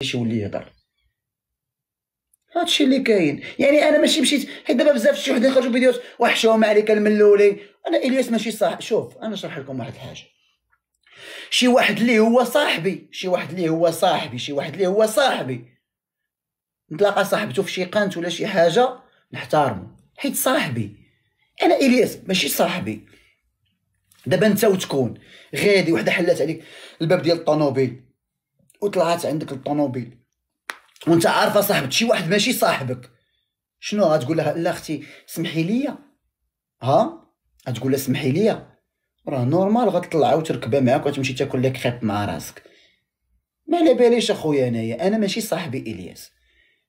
باش يولي يهضر هادشي اللي كاين يعني انا ماشي مشيت حيت دابا بزاف شي وحدين خرجوا فيديوهات وحشوهم عليك الاولين انا الياس ماشي صح شوف انا نشرح لكم واحد الحاجه شي واحد اللي هو صاحبي شي واحد اللي هو صاحبي شي واحد اللي هو صاحبي نتلاقى صاحبته في شي قنت ولا شي حاجه نحتارمو حيت صاحبي انا الياس ماشي صاحبي دابا انت وتكون غادي وحده حلات عليك الباب ديال الطوموبيل وطلعت عندك الطوموبيل وانت عارفه صاحبك شي واحد ماشي صاحبك شنو غتقول لها لا اختي سمحي لي ها غتقول لها سمحي لي راه نورمال غتطلع وتركبها معاك وتمشي تاكل لك خيط مع راسك ما على باليش اخويا انايا انا ماشي صاحبي الياس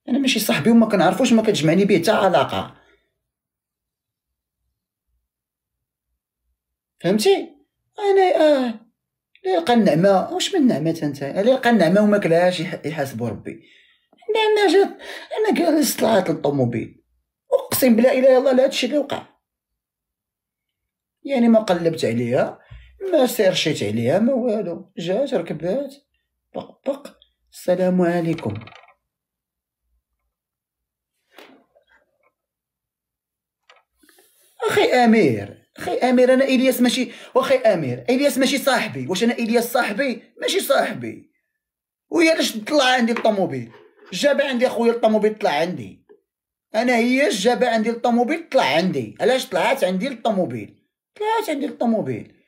انا ماشي صاحبي وما كنعرفوش ما كتجمعني به حتى علاقه فهمتي انا آه الا يلقى النعمه واش من نعمه انت الا يلقى النعمه وما كلهاش يحاسبو ربي النعمه جات انا جالس طلعت للطوموبيل اقسم بلا اله الا الله هادشي الشيء اللي وقع يعني ما قلبت عليها ما سيرشيت عليها ما والو جات ركبات بق بق السلام عليكم اخي امير خي امير انا الياس ماشي واخي امير الياس ماشي صاحبي واش انا الياس صاحبي ماشي صاحبي ويا علاش طلع عندي الطوموبيل جاب عندي اخويا الطوموبيل طلع عندي انا هي جاب عندي الطوموبيل طلع عندي علاش طلعت عندي الطوموبيل طلعت عندي الطوموبيل